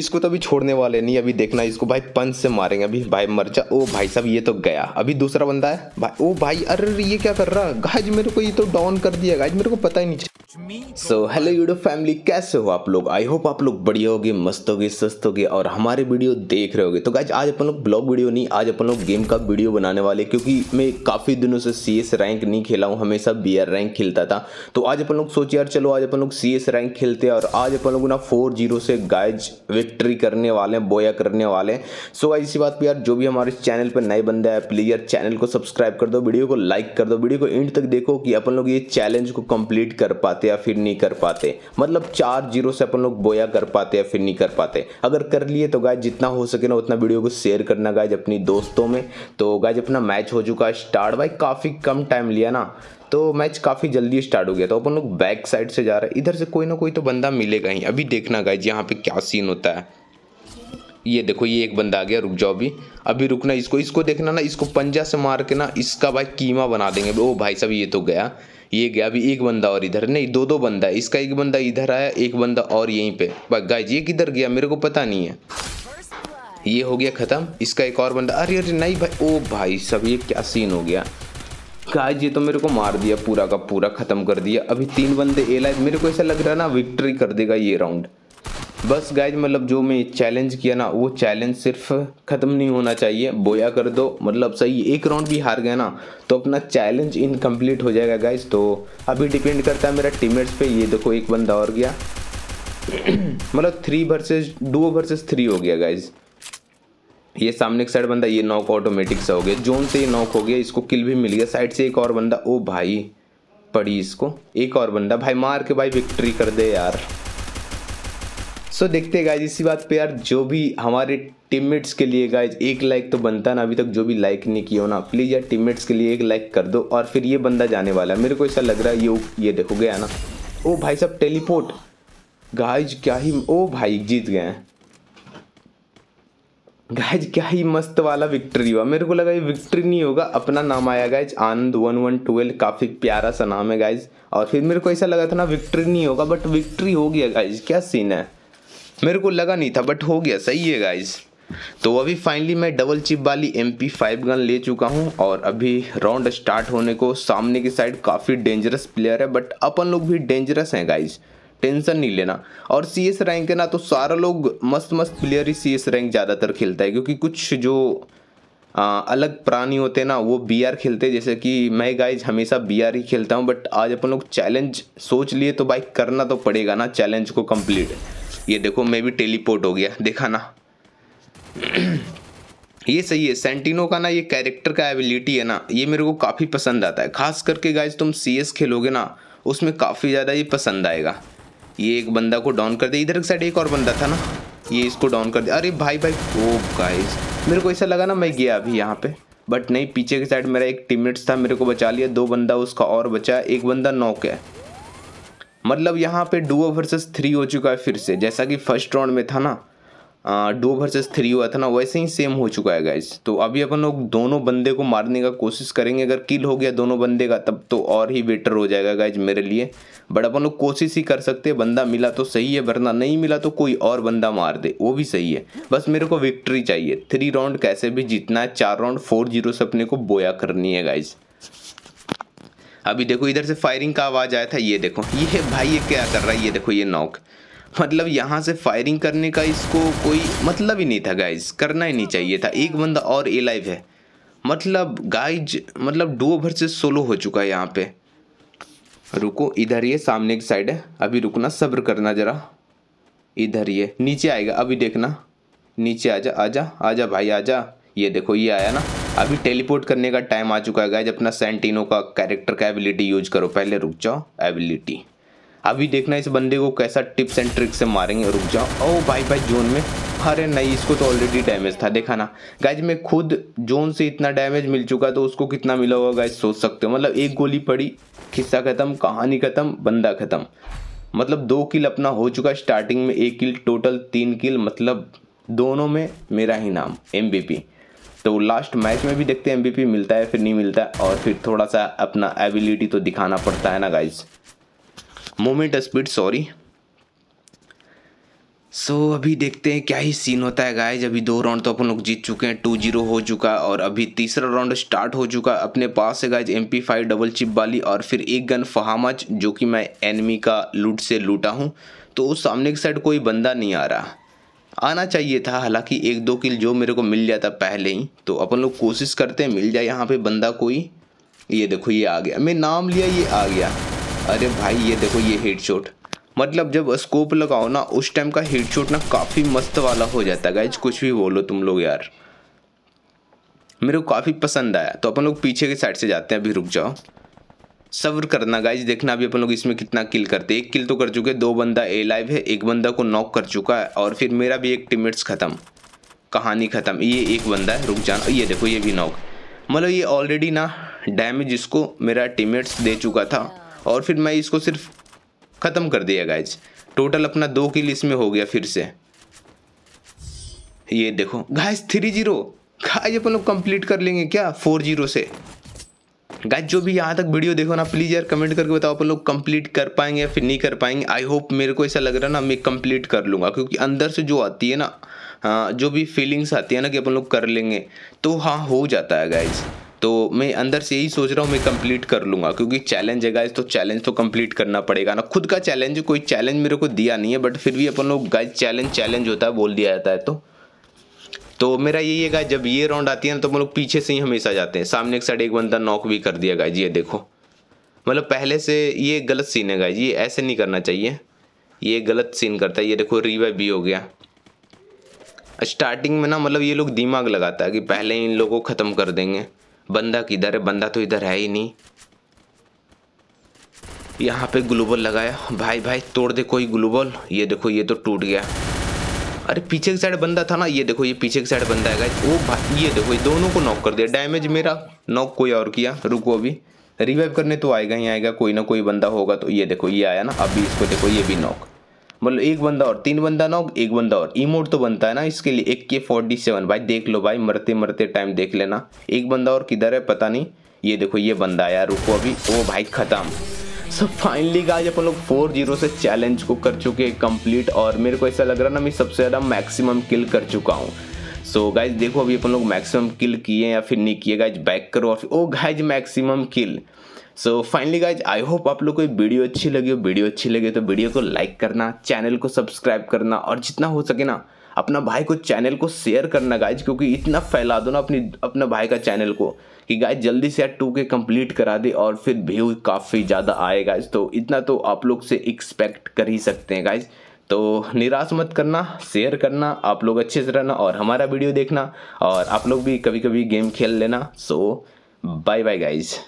इसको तो अभी छोड़ने वाले नहीं अभी देखना इसको भाई पंच से मारेंगे अभी भाई मर जा ओ भाई साहब ये तो गया अभी दूसरा बंदा है भाई ओ भाई अरे ये क्या कर रहा गाइज मेरे को ये तो डाउन कर दिया गाइज मेरे को पता ही नहीं सो हेलो यूट्यूब फैमिली कैसे हो आप लोग आई होप आप लोग बढ़िया होगे मस्त होगे सस्त होगे और हमारे वीडियो देख रहे होगे तो गाइज आज अपन लोग ब्लॉग वीडियो नहीं आज अपन लोग गेम का वीडियो बनाने वाले क्योंकि मैं काफ़ी दिनों से सी एस रैंक नहीं खेला हूँ हमेशा बी आर रैंक खेलता था तो आज अपन लोग सोचे यार चलो आज अपन लोग सी एस रैंक खेलते हैं और आज अपन लोग ना फोर जीरो से गाइज विक्ट्री करने वाले हैं बोया करने वाले हैं सो गाइज इसी बात पर यार जो भी हमारे चैनल पर नए बंदा है प्लीज़ यार चैनल को सब्सक्राइब कर दो वीडियो को लाइक कर दो वीडियो को एंड तक देखो कि अपन लोग ये चैलेंज को कम्प्लीट कर पाते पाते या फिर नहीं कर पाते मतलब चार जीरो से अपन लोग बोया कर पाते या फिर नहीं कर पाते अगर कर लिए तो गाय जितना हो सके ना उतना वीडियो को शेयर करना गाय अपनी दोस्तों में तो गाय अपना मैच हो चुका स्टार्ट भाई काफ़ी कम टाइम लिया ना तो मैच काफ़ी जल्दी स्टार्ट हो गया तो अपन लोग बैक साइड से जा रहे हैं इधर से कोई ना कोई तो बंदा मिलेगा ही अभी देखना गाइज यहाँ पे क्या सीन होता है ये देखो ये एक बंदा आ गया रुक जाओ अभी अभी रुकना इसको इसको देखना ना इसको पंजा से मार के ना इसका भाई कीमा बना देंगे ओ भाई साहब ये तो गया ये गया अभी एक बंदा और इधर नहीं दो दो बंदा है इसका एक बंदा इधर आया एक बंदा और यहीं पे गाय ये किधर गया मेरे को पता नहीं है ये हो गया ख़त्म इसका एक और बंदा अरे अरे नहीं भाई ओ भाई सब ये क्या सीन हो गया गाय ये तो मेरे को मार दिया पूरा का पूरा ख़त्म कर दिया अभी तीन बंदे ए लाइफ मेरे को ऐसा लग रहा है ना विक्ट्री कर देगा ये राउंड बस गाइज मतलब जो मैं चैलेंज किया ना वो चैलेंज सिर्फ ख़त्म नहीं होना चाहिए बोया कर दो मतलब सही एक राउंड भी हार गया ना तो अपना चैलेंज इनकम्प्लीट हो जाएगा गाइज तो अभी डिपेंड करता है मेरा टीमेट्स पे ये देखो एक बंदा और गया मतलब three versus two versus three हो गया गाइज ये सामने एक साइड बंदा ये नॉक ऑटोमेटिक से हो गया जोन से ये नॉक हो गया इसको किल भी मिल गया साइड से एक और बंदा ओ भाई पड़ी इसको एक और बंदा भाई मार के भाई विक्ट्री कर दे यार सो so, देखते गाइज इसी बात पे यार जो भी हमारे टीममेट्स के लिए गाइज एक लाइक तो बनता ना अभी तक जो भी लाइक नहीं किया ना प्लीज़ यार टीममेट्स के लिए एक लाइक कर दो और फिर ये बंदा जाने वाला है मेरे को ऐसा लग रहा है ये ये देखो गया ना ओ भाई साहब टेलीपोर्ट गाइज क्या ही ओ भाई जीत गए हैं गाइज क्या ही मस्त वाला विक्ट्री हुआ मेरे को लगा ये विक्ट्री नहीं होगा अपना नाम आया guys Anand one one twelve काफ़ी प्यारा सा नाम है गाइज और फिर मेरे को ऐसा लगा था ना विक्ट्री नहीं होगा बट विक्ट्री हो गया गाइज क्या सीन है मेरे को लगा नहीं था बट हो गया सही है गाइज़ तो अभी फाइनली मैं डबल चिप वाली एम पी फाइव गन ले चुका हूँ और अभी राउंड स्टार्ट होने को सामने की साइड काफ़ी डेंजरस प्लेयर है बट अपन लोग भी डेंजरस हैं गाइज टेंशन नहीं लेना और सी एस रैंक है ना तो सारा लोग मस्त मस्त प्लेयर ही सी एस रैंक ज़्यादातर खेलता है क्योंकि कुछ जो आ, अलग प्राणी होते हैं ना वो बी आर खेलते हैं जैसे कि मैं गाइज हमेशा बी आर ही खेलता हूँ बट आज अपन लोग चैलेंज सोच लिए तो भाई करना तो पड़ेगा ना चैलेंज को कम्प्लीट ये देखो मैं भी टेलीपोर्ट हो गया देखा ना ये सही है सेंटिनो का ना ये कैरेक्टर का एबिलिटी है ना ये मेरे को काफ़ी पसंद आता है खास करके गाइज तुम सी एस खेलोगे ना उसमें काफ़ी ज़्यादा ये पसंद आएगा ये एक बंदा को डाउन कर दे इधर एक साइड एक और बंदा था ना ये इसको डाउन कर दे अरे भाई भाई ओ गाइज मेरे को ऐसा लगा ना मैं गया अभी यहाँ पे बट नहीं पीछे के साइड मेरा एक टीममेट्स था मेरे को बचा लिया दो बंदा उसका और बचा एक बंदा नौ है मतलब यहाँ पे डुओ वर्सेस थ्री हो चुका है फिर से जैसा कि फर्स्ट राउंड में था ना डुओ वर्सेस थ्री हुआ था ना वैसे ही सेम हो चुका है गाइज तो अभी अपन लोग दोनों बंदे को मारने का कोशिश करेंगे अगर किल हो गया दोनों बंदे का तब तो और ही बेटर हो जाएगा गाइज मेरे लिए बट अपन लोग कोशिश ही कर सकते हैं बंदा मिला तो सही है वरना नहीं मिला तो कोई और बंदा मार दे वो भी सही है बस मेरे को विक्ट्री चाहिए थ्री राउंड कैसे भी जीतना है चार राउंड फोर जीरो से अपने को बोया करनी है गाइज अभी देखो इधर से फायरिंग का आवाज़ आया था ये देखो ये भाई ये क्या कर रहा है ये देखो ये नॉक मतलब यहाँ से फायरिंग करने का इसको कोई मतलब ही नहीं था गाइज करना ही नहीं चाहिए था एक बंदा और ए लाइव है मतलब गाइज मतलब डो भर से सोलो हो चुका है यहाँ पे रुको इधर ये सामने की साइड है अभी रुकना सब्र करना ज़रा इधर ये नीचे आएगा अभी देखना नीचे आजा आजा आजा भाई आजा ये देखो ये आया ना अभी टेलीपोर्ट करने का टाइम आ चुका है गाइज अपना सेंटिनो का कैरेक्टर का एबिलिटी यूज करो पहले रुक जाओ एबिलिटी अभी देखना इस बंदे को कैसा टिप्स एंड ट्रिक्स से मारेंगे रुक जाओ ओ भाई भाई जोन में अरे नहीं इसको तो ऑलरेडी डैमेज था देखा ना गाइज मैं खुद जोन से इतना डैमेज मिल चुका तो उसको कितना मिला होगा गाइज सोच सकते हो मतलब एक गोली पड़ी खिस्सा खत्म कहानी खत्म बंदा खत्म मतलब दो किल अपना हो चुका स्टार्टिंग में एक किल टोटल तीन किल मतलब दोनों में मेरा ही नाम एम तो लास्ट मैच में भी देखते हैं एमबीपी मिलता है फिर नहीं मिलता है और फिर थोड़ा सा अपना एबिलिटी तो दिखाना पड़ता है ना guys moment speed sorry so so, अभी देखते हैं क्या ही सीन होता है गाइज अभी दो राउंड तो अपन लोग जीत चुके हैं टू जीरो हो चुका है और अभी तीसरा राउंड स्टार्ट हो चुका है अपने पास है guys M P five double chip वाली और फिर एक गन फहामच जो कि मैं एनमी का लूट से लूटा हूँ तो उस सामने की साइड कोई बंदा नहीं आ रहा आना चाहिए था हालांकि एक दो किल जो मेरे को मिल जाता पहले ही तो अपन लोग कोशिश करते हैं मिल जाए यहाँ पे बंदा कोई ये देखो ये आ गया मैं नाम लिया ये आ गया अरे भाई ये देखो ये हेडशॉट मतलब जब स्कोप लगाओ ना उस टाइम का हेडशॉट ना काफ़ी मस्त वाला हो जाता है गाइज कुछ भी बोलो तुम लोग यार मेरे को काफ़ी पसंद आया तो अपन लोग पीछे के साइड से जाते हैं अभी रुक जाओ सब्र करना गाइज देखना अभी अपन लोग इसमें कितना किल करते हैं एक किल तो कर चुके दो बंदा ए लाइव है एक बंदा को नॉक कर चुका है और फिर मेरा भी एक टीमेट्स ख़त्म कहानी ख़त्म ये एक बंदा है रुक जाना ये देखो ये भी नॉक मतलब ये ऑलरेडी ना डैमेज इसको मेरा टीमेट्स दे चुका था और फिर मैं इसको सिर्फ ख़त्म कर दिया गाइज टोटल अपना दो किल इसमें हो गया फिर से ये देखो गाइज थ्री जीरो गाइज अपन लोग कंप्लीट कर लेंगे क्या फोर जीरो से गाइज जो भी यहाँ तक वीडियो देखो ना प्लीज़ यार कमेंट करके बताओ आप लोग कंप्लीट कर पाएंगे या फिर नहीं कर पाएंगे आई होप मेरे को ऐसा लग रहा है ना मैं कंप्लीट कर लूँगा क्योंकि अंदर से जो आती है ना हाँ, जो भी फीलिंग्स आती है ना कि अपन लोग कर लेंगे तो हाँ हो जाता है गाइज तो मैं अंदर से यही सोच रहा हूँ मैं कंप्लीट कर लूँगा क्योंकि चैलेंज है गाइज तो चैलेंज तो कंप्लीट करना पड़ेगा ना खुद का चैलेंज कोई चैलेंज मेरे को दिया नहीं है बट फिर भी अपन लोग गाइज चैलेंज चैलेंज होता है बोल दिया जाता है तो तो मेरा यही है जब ये राउंड आती है ना तो हम लोग पीछे से ही हमेशा जाते हैं सामने एक साइड एक बंदा नॉक भी कर दिया जी ये देखो मतलब पहले से ये गलत सीन है गाय जी ऐसे नहीं करना चाहिए ये गलत सीन करता है ये देखो रिवाइव भी हो गया स्टार्टिंग में ना मतलब ये लोग दिमाग लगाता है कि पहले इन लोगों को ख़त्म कर देंगे बंदा किधर है बंदा तो इधर है ही नहीं यहाँ पे ग्लूबल लगाया भाई भाई तोड़ दे कोई ग्लूबल ये देखो ये तो टूट गया अरे पीछे की साइड बंदा था ना ये देखो ये पीछे की साइड बंदा है वो ये देखो ये दोनों को नॉक कर दिया डैमेज मेरा नॉक कोई और किया रुको अभी रिवाइव करने तो आएगा ही आएगा कोई ना कोई बंदा होगा तो ये देखो ये आया ना अभी इसको देखो ये भी नॉक मतलब एक बंदा और तीन बंदा नॉक एक बंदा और इमोट तो बनता है ना इसके लिए एक के फोर्टी सेवन भाई देख लो भाई मरते मरते टाइम देख लेना एक बंदा और किधर है पता नहीं ये देखो ये बंदा आया रुको अभी वो भाई ख़त्म सो फाइनली गाइज अपन लोग फोर जीरो से चैलेंज को कर चुके हैं कंप्लीट और मेरे को ऐसा लग रहा ना मैं सबसे ज़्यादा मैक्सिमम किल कर चुका हूँ सो so, गाइज देखो अभी अपन लोग मैक्सिमम किल किए या फिर नहीं किए गाइज बैक करो और फिर ओ guys maximum kill so finally guys I hope आप लोग को वीडियो अच्छी लगी हो वीडियो अच्छी लगी तो वीडियो को लाइक करना चैनल को सब्सक्राइब करना और जितना हो सके ना अपना भाई को चैनल को शेयर करना गाइज क्योंकि इतना फैला दो ना अपनी अपना भाई का चैनल को कि गाइज जल्दी से टू के कंप्लीट करा दे और फिर व्यू काफ़ी ज़्यादा आए गाइज तो इतना तो आप लोग से एक्सपेक्ट कर ही सकते हैं गाइज तो निराश मत करना शेयर करना आप लोग अच्छे से रहना और हमारा वीडियो देखना और आप लोग भी कभी कभी गेम खेल लेना सो बाय बाय गाइज़